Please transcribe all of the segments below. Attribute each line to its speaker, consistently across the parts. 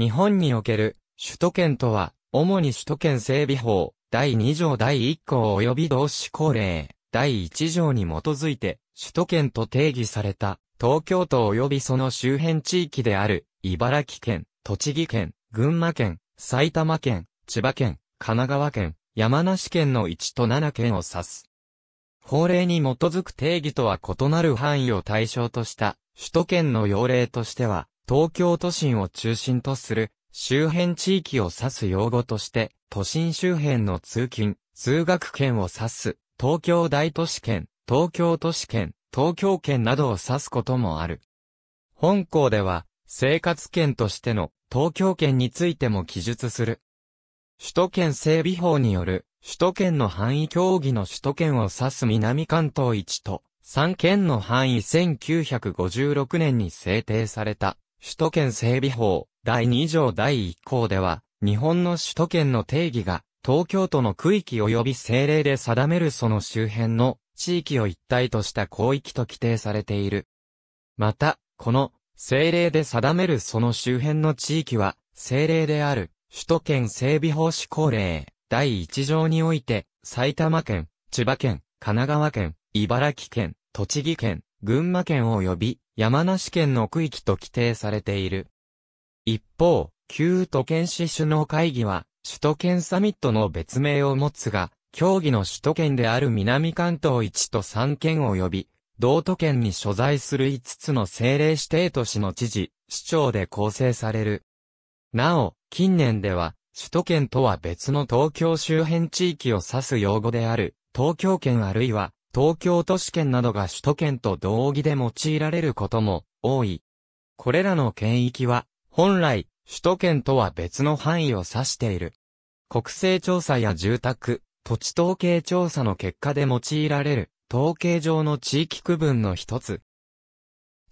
Speaker 1: 日本における首都圏とは、主に首都圏整備法、第2条第1項及び同志項令、第1条に基づいて、首都圏と定義された、東京都及びその周辺地域である、茨城県、栃木県、群馬県、埼玉県、千葉県、神奈川県、山梨県の1と7県を指す。法令に基づく定義とは異なる範囲を対象とした、首都圏の要令としては、東京都心を中心とする周辺地域を指す用語として、都心周辺の通勤、通学圏を指す、東京大都市圏、東京都市圏、東京圏などを指すこともある。本校では、生活圏としての東京圏についても記述する。首都圏整備法による、首都圏の範囲協議の首都圏を指す南関東一と、3県の範囲1956年に制定された首都圏整備法第2条第1項では、日本の首都圏の定義が、東京都の区域及び政令で定めるその周辺の地域を一体とした広域と規定されている。また、この政令で定めるその周辺の地域は、政令である首都圏整備法施行令第1条において、埼玉県、千葉県、神奈川県、茨城県、栃木県、群馬県及び山梨県の区域と規定されている。一方、旧都県市首脳会議は、首都圏サミットの別名を持つが、協議の首都圏である南関東1と3県及び、道都県に所在する5つの政令指定都市の知事、市長で構成される。なお、近年では、首都圏とは別の東京周辺地域を指す用語である、東京圏あるいは東京都市圏などが首都圏と同義で用いられることも多い。これらの県域は、本来、首都圏とは別の範囲を指している。国勢調査や住宅、土地統計調査の結果で用いられる、統計上の地域区分の一つ。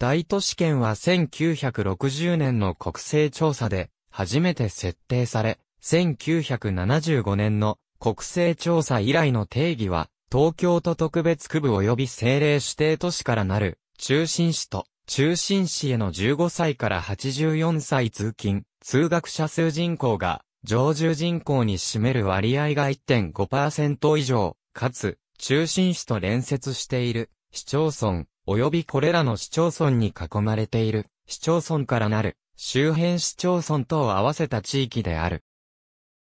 Speaker 1: 大都市圏は1960年の国勢調査で、初めて設定され、1975年の国勢調査以来の定義は、東京都特別区部及び政令指定都市からなる、中心市と、中心市への15歳から84歳通勤、通学者数人口が、常住人口に占める割合が1.5%以上、かつ、中心市と連接している、市町村、及びこれらの市町村に囲まれている、市町村からなる、周辺市町村等を合わせた地域である。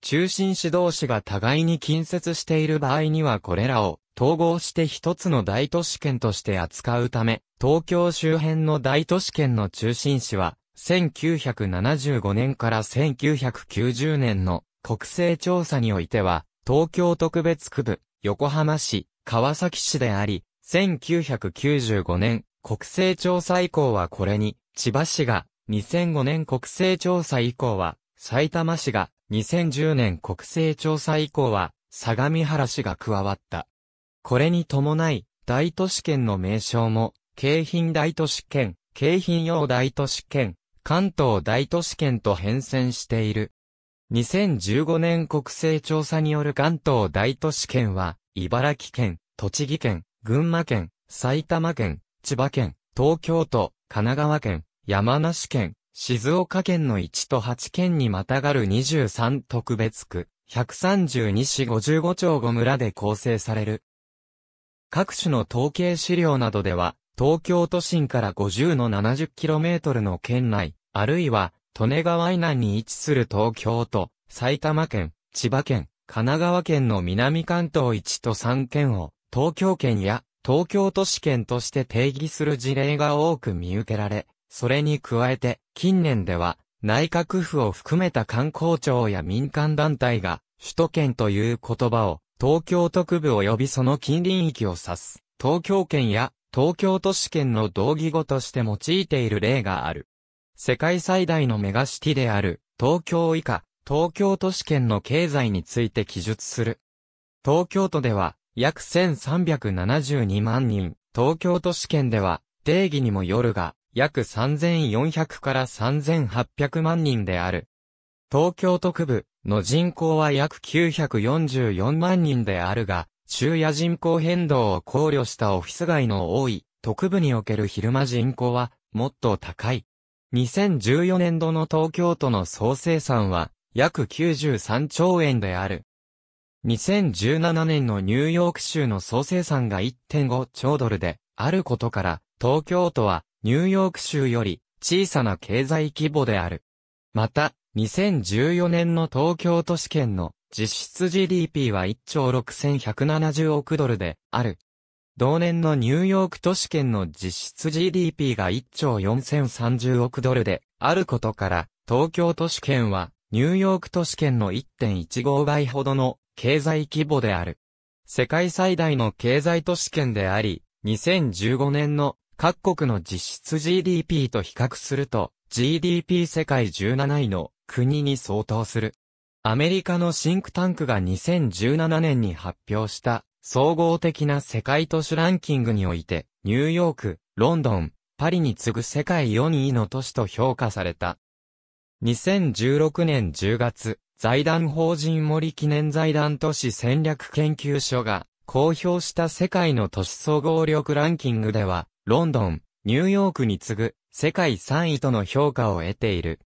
Speaker 1: 中心市同士が互いに近接している場合にはこれらを統合して一つの大都市圏として扱うため、東京周辺の大都市圏の中心市は、1975年から1990年の国勢調査においては、東京特別区部、横浜市、川崎市であり、1995年、国勢調査以降はこれに、千葉市が、2005年国勢調査以降は、埼玉市が、2010年国勢調査以降は、相模原市が加わった。これに伴い、大都市圏の名称も、京浜大都市圏、京浜用大都市圏、関東大都市圏と変遷している。2015年国勢調査による関東大都市圏は、茨城県、栃木県、群馬県、埼玉県、千葉県、東京都、神奈川県、山梨県、静岡県の1と8県にまたがる23特別区、132市55町5村で構成される。各種の統計資料などでは、東京都心から50の 70km の県内、あるいは、利根川以南に位置する東京都、埼玉県、千葉県、神奈川県の南関東1と3県を、東京県や東京都市圏として定義する事例が多く見受けられ、それに加えて、近年では、内閣府を含めた観光庁や民間団体が、首都圏という言葉を、東京都区部及びその近隣域を指す、東京圏や東京都市圏の同義語として用いている例がある。世界最大のメガシティである、東京以下、東京都市圏の経済について記述する。東京都では、約1372万人、東京都市圏では、定義にもよるが、約3400から3800万人である。東京都区部の人口は約944万人であるが、昼夜人口変動を考慮したオフィス街の多い特部における昼間人口はもっと高い。2014年度の東京都の総生産は約93兆円である。2017年のニューヨーク州の総生産が1.5兆ドルであることから、東京都はニューヨーク州より小さな経済規模である。また、2014年の東京都市圏の実質 GDP は1兆6170億ドルである。同年のニューヨーク都市圏の実質 GDP が1兆4030億ドルであることから、東京都市圏はニューヨーク都市圏の1.15倍ほどの経済規模である。世界最大の経済都市圏であり、2015年の各国の実質 GDP と比較すると、GDP 世界17位の国に相当する。アメリカのシンクタンクが2017年に発表した総合的な世界都市ランキングにおいて、ニューヨーク、ロンドン、パリに次ぐ世界4位の都市と評価された。2016年10月、財団法人森記念財団都市戦略研究所が公表した世界の都市総合力ランキングでは、ロンドン、ニューヨークに次ぐ世界3位との評価を得ている。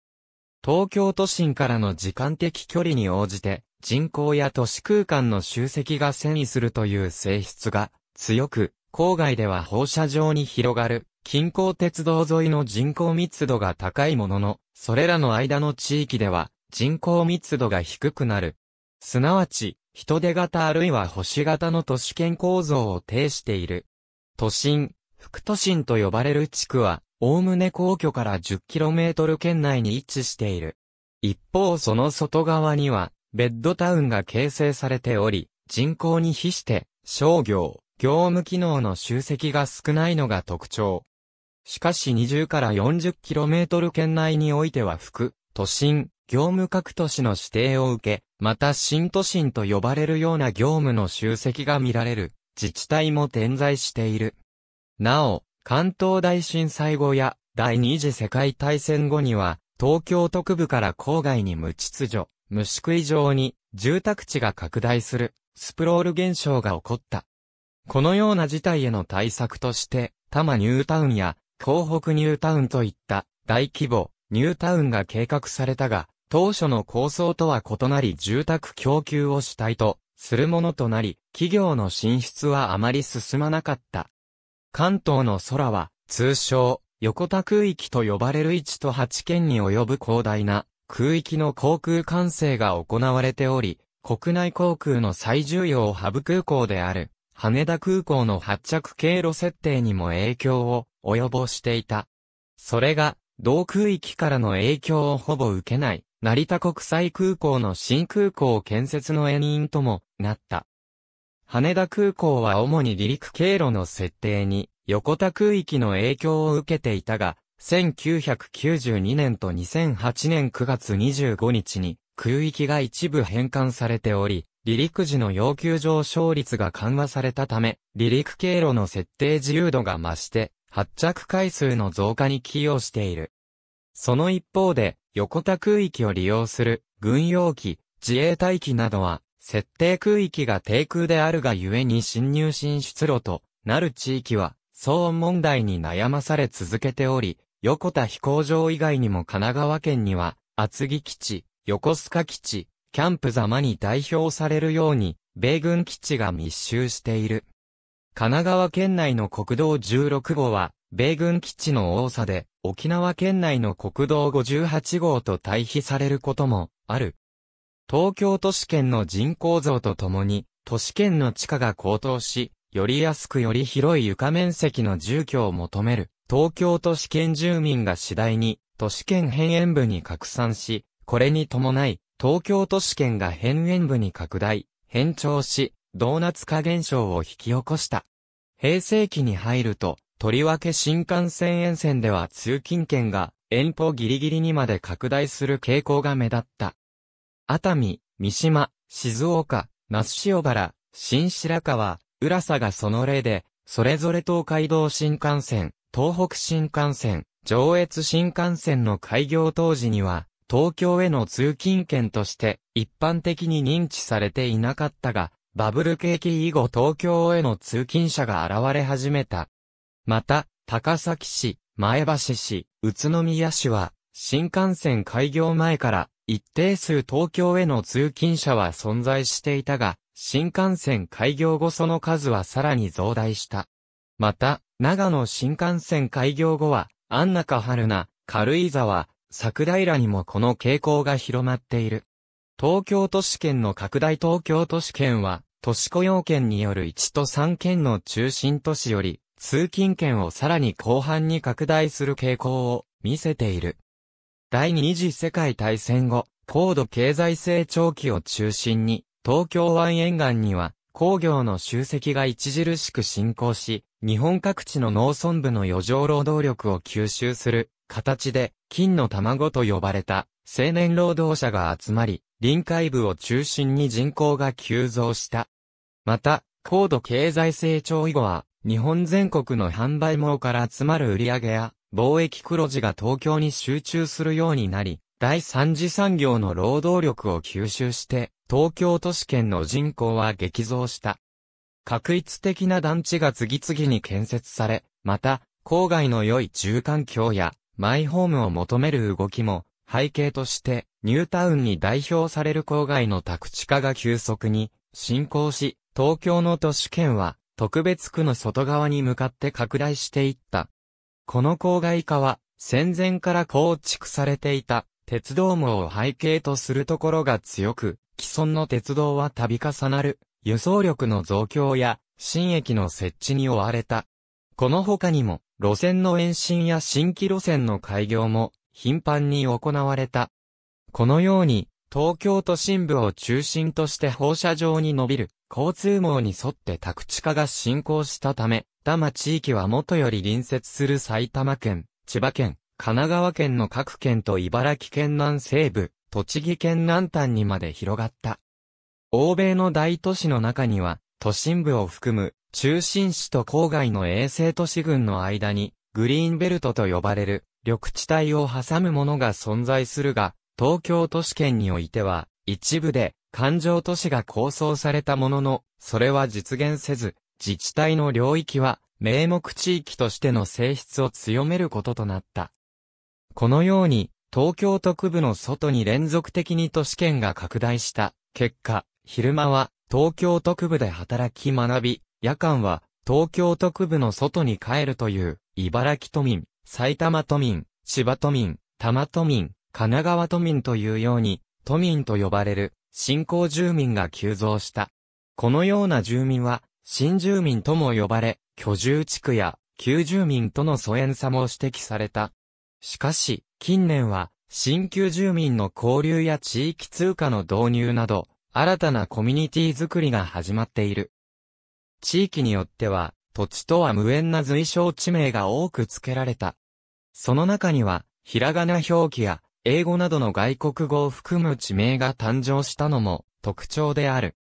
Speaker 1: 東京都心からの時間的距離に応じて人口や都市空間の集積が遷移するという性質が強く、郊外では放射状に広がる近郊鉄道沿いの人口密度が高いものの、それらの間の地域では人口密度が低くなる。すなわち、人手型あるいは星型の都市圏構造を呈している。都心、副都心と呼ばれる地区は、おおむね皇居から 10km 圏内に位置している。一方その外側には、ベッドタウンが形成されており、人口に比して、商業、業務機能の集積が少ないのが特徴。しかし20から 40km 圏内においては副、都心、業務各都市の指定を受け、また新都心と呼ばれるような業務の集積が見られる自治体も点在している。なお、関東大震災後や第二次世界大戦後には、東京特部から郊外に無秩序、無宿以上に住宅地が拡大するスプロール現象が起こった。このような事態への対策として、多摩ニュータウンや東北ニュータウンといった大規模ニュータウンが計画されたが、当初の構想とは異なり住宅供給を主体とするものとなり、企業の進出はあまり進まなかった。関東の空は、通称、横田空域と呼ばれる1と8県に及ぶ広大な空域の航空管制が行われており、国内航空の最重要ハブ空港である、羽田空港の発着経路設定にも影響を及ぼしていた。それが、同空域からの影響をほぼ受けない、成田国際空港の新空港建設の延因ともなった。羽田空港は主に離陸経路の設定に、横田空域の影響を受けていたが、1992年と2008年9月25日に空域が一部返還されており、離陸時の要求上昇率が緩和されたため、離陸経路の設定自由度が増して、発着回数の増加に寄与している。その一方で、横田空域を利用する軍用機、自衛隊機などは、設定空域が低空であるがゆえに侵入進出路となる地域は、騒音問題に悩まされ続けており、横田飛行場以外にも神奈川県には、厚木基地、横須賀基地、キャンプざまに代表されるように、米軍基地が密集している。神奈川県内の国道16号は、米軍基地の多さで、沖縄県内の国道58号と対比されることもある。東京都市圏の人口増とともに、都市圏の地価が高騰し、より安くより広い床面積の住居を求める、東京都市圏住民が次第に、都市圏辺縁部に拡散し、これに伴い、東京都市圏が辺縁部に拡大、変調し、ドーナツ化現象を引き起こした。平成期に入ると、とりわけ新幹線沿線では通勤圏が遠方ギリギリにまで拡大する傾向が目立った。熱海、三島、静岡、那須塩原、新白川、浦佐がその例で、それぞれ東海道新幹線、東北新幹線、上越新幹線の開業当時には、東京への通勤圏として一般的に認知されていなかったが、バブル景気以後東京への通勤者が現れ始めた。また、高崎市、前橋市、宇都宮市は、新幹線開業前から一定数東京への通勤者は存在していたが、新幹線開業後その数はさらに増大した。また、長野新幹線開業後は、安中春菜、軽井沢、桜平にもこの傾向が広まっている。東京都市圏の拡大東京都市圏は、都市雇用圏による1と3県の中心都市より、通勤圏をさらに後半に拡大する傾向を見せている。第二次世界大戦後、高度経済成長期を中心に、東京湾沿岸には工業の集積が著しく進行し、日本各地の農村部の余剰労働力を吸収する形で、金の卵と呼ばれた青年労働者が集まり、臨海部を中心に人口が急増した。また、高度経済成長以後は、日本全国の販売網から集まる売上や、貿易黒字が東京に集中するようになり、第三次産業の労働力を吸収して、東京都市圏の人口は激増した。確一的な団地が次々に建設され、また、郊外の良い住環境や、マイホームを求める動きも、背景として、ニュータウンに代表される郊外の宅地化が急速に進行し、東京の都市圏は特別区の外側に向かって拡大していった。この郊外化は、戦前から構築されていた、鉄道網を背景とするところが強く、既存の鉄道は度重なる、輸送力の増強や、新駅の設置に追われた。この他にも、路線の延伸や新規路線の開業も、頻繁に行われた。このように、東京都心部を中心として放射状に伸びる、交通網に沿って宅地化が進行したため、多摩地域は元より隣接する埼玉県、千葉県、神奈川県の各県と茨城県南西部、栃木県南端にまで広がった。欧米の大都市の中には、都心部を含む、中心市と郊外の衛星都市群の間に、グリーンベルトと呼ばれる、緑地帯を挟むものが存在するが、東京都市圏においては、一部で、環状都市が構想されたものの、それは実現せず、自治体の領域は、名目地域としての性質を強めることとなった。このように、東京都区部の外に連続的に都市圏が拡大した結果、昼間は東京都区部で働き学び、夜間は東京都区部の外に帰るという、茨城都民、埼玉都民、千葉都民、多摩都民、神奈川都民というように、都民と呼ばれる新興住民が急増した。このような住民は、新住民とも呼ばれ、居住地区や旧住民との疎遠さも指摘された。しかし、近年は、新旧住民の交流や地域通貨の導入など、新たなコミュニティづくりが始まっている。地域によっては、土地とは無縁な随称地名が多く付けられた。その中には、ひらがな表記や、英語などの外国語を含む地名が誕生したのも特徴である。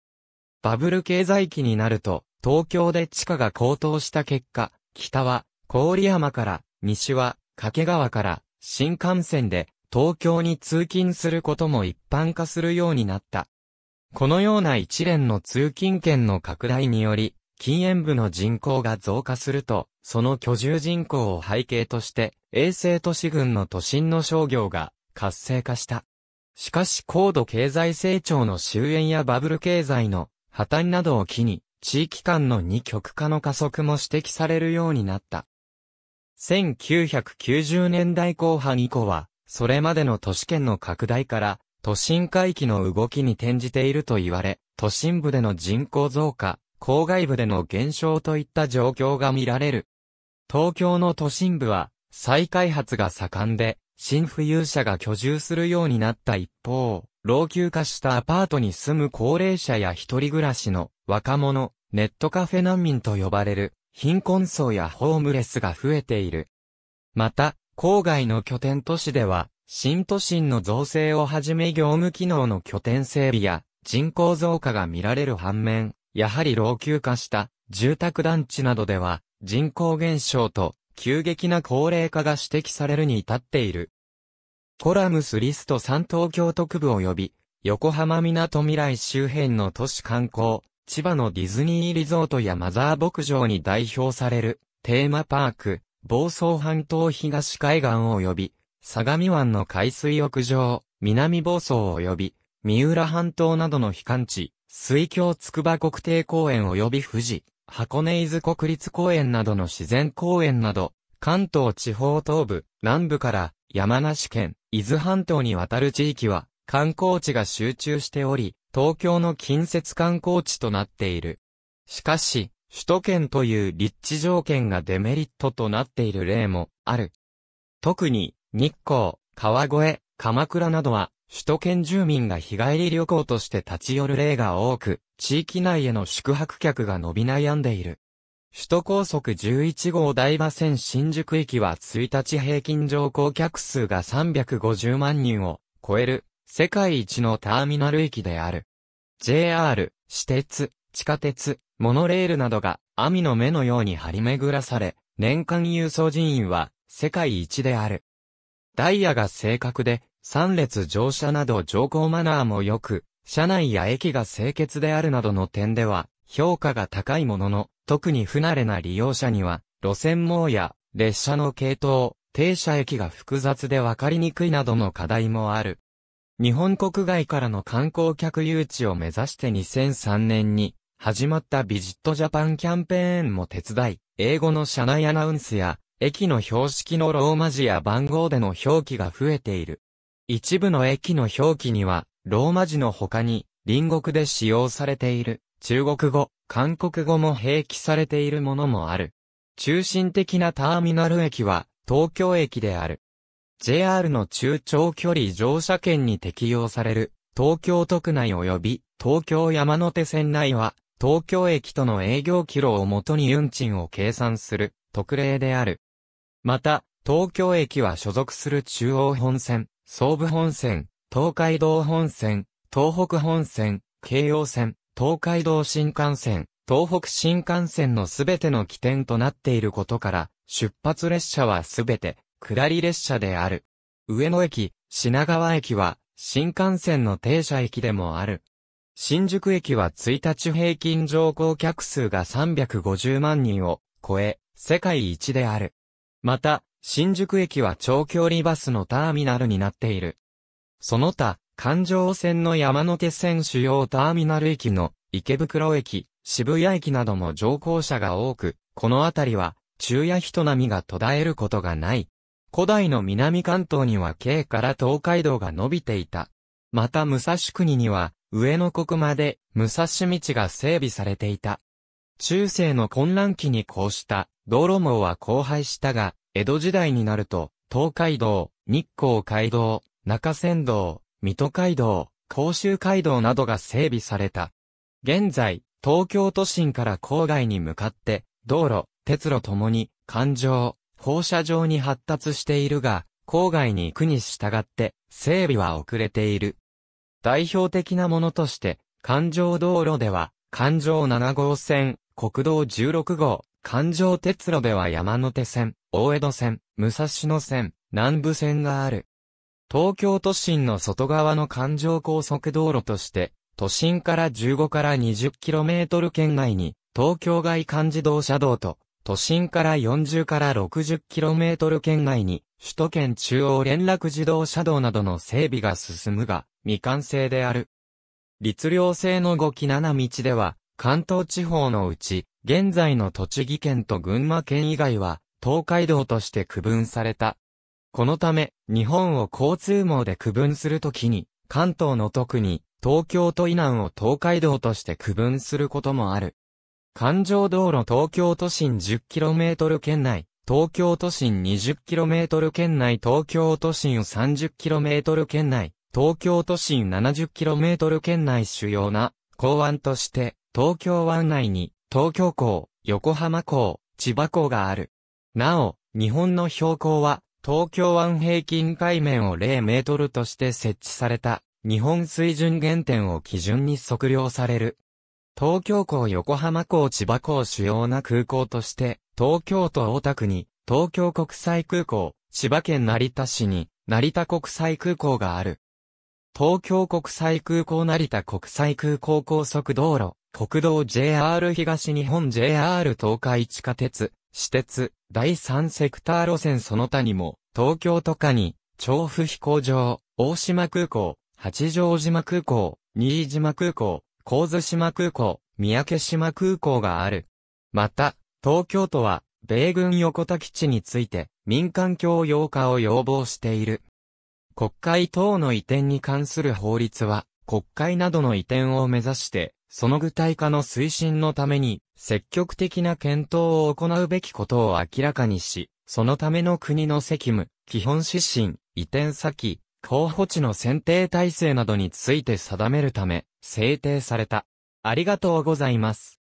Speaker 1: バブル経済期になると、東京で地価が高騰した結果、北は郡山から西は掛川から新幹線で東京に通勤することも一般化するようになった。このような一連の通勤圏の拡大により、禁煙部の人口が増加すると、その居住人口を背景として、衛星都市群の都心の商業が活性化した。しかし高度経済成長の終焉やバブル経済の破綻などを機に、地域間の二極化の加速も指摘されるようになった。1990年代後半以降は、それまでの都市圏の拡大から、都心回帰の動きに転じていると言われ、都心部での人口増加、郊外部での減少といった状況が見られる。東京の都心部は、再開発が盛んで、新富裕者が居住するようになった一方、老朽化したアパートに住む高齢者や一人暮らしの若者、ネットカフェ難民と呼ばれる貧困層やホームレスが増えている。また、郊外の拠点都市では、新都心の造成をはじめ業務機能の拠点整備や人口増加が見られる反面、やはり老朽化した住宅団地などでは人口減少と急激な高齢化が指摘されるに至っている。コラムスリスト3東京特部及び、横浜港未来周辺の都市観光、千葉のディズニーリゾートやマザー牧場に代表される、テーマパーク、房総半島東海岸及び、相模湾の海水浴場、南房総及び、三浦半島などの悲観地、水郷筑波国定公園及び富士、箱根伊豆国立公園などの自然公園など、関東地方東部、南部から山梨県、伊豆半島にわたる地域は、観光地が集中しており、東京の近接観光地となっている。しかし、首都圏という立地条件がデメリットとなっている例もある。特に、日光、川越、鎌倉などは首都圏住民が日帰り旅行として立ち寄る例が多く、地域内への宿泊客が伸び悩んでいる。首都高速11号台場線新宿駅は1日平均乗降客数が350万人を超える世界一のターミナル駅である。JR、私鉄、地下鉄、モノレールなどが網の目のように張り巡らされ、年間輸送人員は世界一である。ダイヤが正確で3列乗車など乗降マナーも良く、車内や駅が清潔であるなどの点では、評価が高いものの、特に不慣れな利用者には、路線網や、列車の系統、停車駅が複雑で分かりにくいなどの課題もある。日本国外からの観光客誘致を目指して2003年に、始まったビジットジャパンキャンペーンも手伝い、英語の車内アナウンスや、駅の標識のローマ字や番号での表記が増えている。一部の駅の表記には、ローマ字の他に、隣国で使用されている、中国語、韓国語も併記されているものもある。中心的なターミナル駅は、東京駅である。JR の中長距離乗車券に適用される、東京都区内及び、東京山手線内は、東京駅との営業キロをもとに運賃を計算する、特例である。また、東京駅は所属する中央本線、総武本線、東海道本線、東北本線、京葉線、東海道新幹線、東北新幹線のすべての起点となっていることから、出発列車はすべて、下り列車である。上野駅、品川駅は、新幹線の停車駅でもある。新宿駅は1日平均乗降客数が350万人を超え、世界一である。また、新宿駅は長距離バスのターミナルになっている。その他、環状線の山手線主要ターミナル駅の池袋駅、渋谷駅なども乗降者が多く、この辺りは昼夜人波が途絶えることがない。古代の南関東には京から東海道が伸びていた。また武蔵国には上野国まで武蔵道が整備されていた。中世の混乱期にこうした道路網は荒廃したが、江戸時代になると、東海道、日光街道、中山道、水戸街道、甲州街道などが整備された。現在、東京都心から郊外に向かって、道路、鉄路ともに、環状、放射状に発達しているが、郊外に行くに従って、整備は遅れている。代表的なものとして、環状道路では、環状7号線、国道16号、環状鉄路では山手線、大江戸線、武蔵野線、南部線がある。東京都心の外側の環状高速道路として、都心から15から 20km 圏内に、東京外環自動車道と、都心から40から 60km 圏内に、首都圏中央連絡自動車道などの整備が進むが、未完成である。律令制の5期7道では、関東地方のうち、現在の栃木県と群馬県以外は、東海道として区分された。このため、日本を交通網で区分するときに、関東の特に、東京都以南を東海道として区分することもある。環状道路東京都心 10km 圏内、東京都心 20km 圏内東京都心 30km 圏内、東京都心 70km 圏内主要な港湾として、東京湾内に東京港、横浜港、千葉港がある。なお、日本の標高は、東京湾平均海面を0メートルとして設置された、日本水準原点を基準に測量される。東京港横浜港千葉港主要な空港として、東京都大田区に、東京国際空港、千葉県成田市に、成田国際空港がある。東京国際空港成田国際空港高速道路、国道 JR 東日本 JR 東海地下鉄、私鉄、第三セクター路線その他にも、東京都下に、調布飛行場、大島空港、八丈島空港、新島空港、神津島空港、三宅島空港がある。また、東京都は、米軍横田基地について、民間共用化を要望している。国会等の移転に関する法律は、国会などの移転を目指して、その具体化の推進のために、積極的な検討を行うべきことを明らかにし、そのための国の責務、基本指針、移転先、候補地の選定体制などについて定めるため、制定された。ありがとうございます。